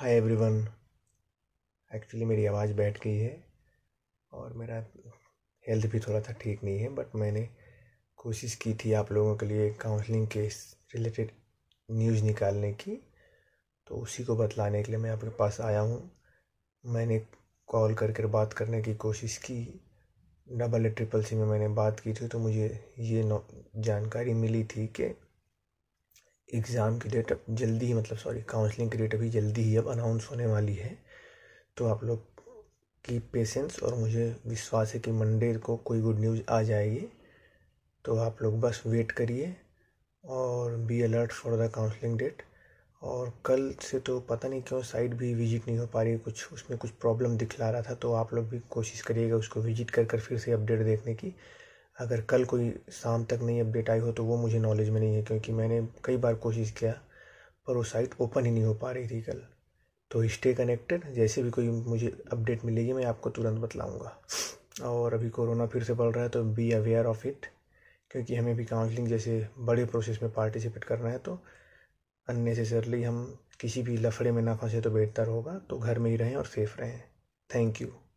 hi everyone actually मेरी आवाज़ बैठ गई है और मेरा हेल्थ भी थोड़ा सा ठीक नहीं है बट मैंने कोशिश की थी आप लोगों के लिए काउंसलिंग के रिलेटेड न्यूज़ निकालने की तो उसी को बतलाने के लिए मैं आपके पास आया हूँ मैंने कॉल करके बात करने की कोशिश की डबल ए ट्रिपल सी में मैंने बात की थी तो मुझे ये जानकारी मिली थी कि एग्ज़ाम की डेट अब जल्दी ही मतलब सॉरी काउंसलिंग की डेट अभी जल्दी ही अब अनाउंस होने वाली है तो आप लोग की पेशेंस और मुझे विश्वास है कि मंडे को कोई गुड न्यूज़ आ जाएगी तो आप लोग बस वेट करिए और be alert for the counselling date और कल से तो पता नहीं क्यों साइट भी विजिट नहीं हो पा रही कुछ उसमें कुछ प्रॉब्लम दिखला रहा था तो आप लोग भी कोशिश करिएगा उसको विजिट कर कर फिर से अपडेट देखने की अगर कल कोई शाम तक नहीं अपडेट आई हो तो वो मुझे नॉलेज में नहीं है क्योंकि मैंने कई बार कोशिश किया पर वो साइट ओपन ही नहीं हो पा रही थी कल तो स्टे कनेक्टेड जैसे भी कोई मुझे अपडेट मिलेगी मैं आपको तुरंत बतलाऊँगा और अभी कोरोना फिर से बढ़ रहा है तो बी अवेयर ऑफ इट क्योंकि हमें भी काउंसलिंग जैसे बड़े प्रोसेस में पार्टिसिपेट करना है तो अननेसेसरली हम किसी भी लफड़े में ना फंसे तो बेहतर होगा तो घर में ही रहें और सेफ़ रहें थैंक यू